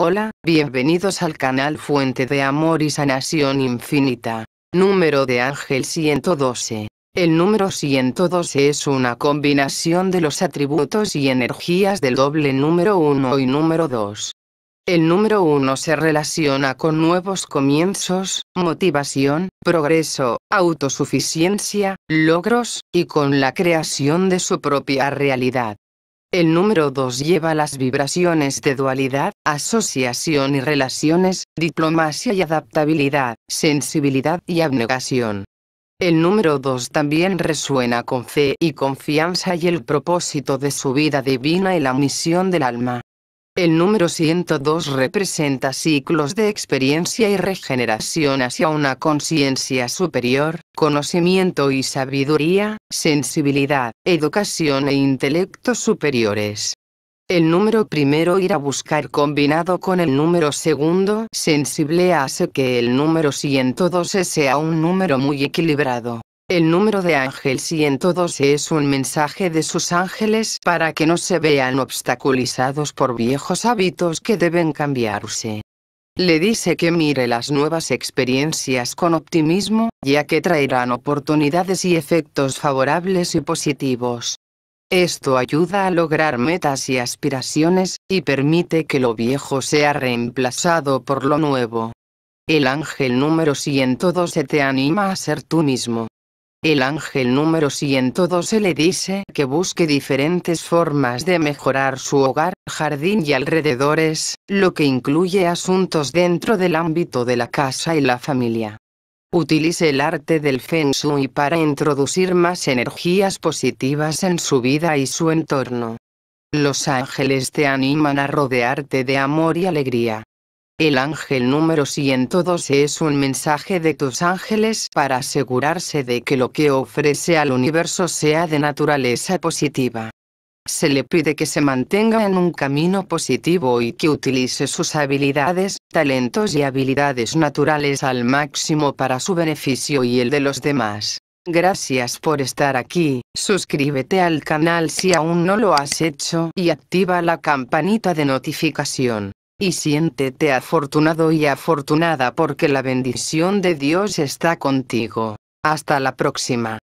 Hola, bienvenidos al canal Fuente de Amor y Sanación Infinita. Número de Ángel 112. El número 112 es una combinación de los atributos y energías del doble número 1 y número 2. El número 1 se relaciona con nuevos comienzos, motivación, progreso, autosuficiencia, logros, y con la creación de su propia realidad. El número 2 lleva las vibraciones de dualidad, asociación y relaciones, diplomacia y adaptabilidad, sensibilidad y abnegación. El número 2 también resuena con fe y confianza y el propósito de su vida divina y la misión del alma. El número 102 representa ciclos de experiencia y regeneración hacia una conciencia superior, conocimiento y sabiduría, sensibilidad, educación e intelectos superiores. El número primero irá a buscar combinado con el número segundo sensible hace que el número 112 sea un número muy equilibrado. El número de ángel 112 es un mensaje de sus ángeles para que no se vean obstaculizados por viejos hábitos que deben cambiarse. Le dice que mire las nuevas experiencias con optimismo, ya que traerán oportunidades y efectos favorables y positivos. Esto ayuda a lograr metas y aspiraciones, y permite que lo viejo sea reemplazado por lo nuevo. El ángel número 112 te anima a ser tú mismo. El ángel número 112 le dice que busque diferentes formas de mejorar su hogar, jardín y alrededores, lo que incluye asuntos dentro del ámbito de la casa y la familia. Utilice el arte del Feng Shui para introducir más energías positivas en su vida y su entorno. Los ángeles te animan a rodearte de amor y alegría. El ángel número 112 es un mensaje de tus ángeles para asegurarse de que lo que ofrece al universo sea de naturaleza positiva. Se le pide que se mantenga en un camino positivo y que utilice sus habilidades, talentos y habilidades naturales al máximo para su beneficio y el de los demás. Gracias por estar aquí, suscríbete al canal si aún no lo has hecho y activa la campanita de notificación y siéntete afortunado y afortunada porque la bendición de Dios está contigo. Hasta la próxima.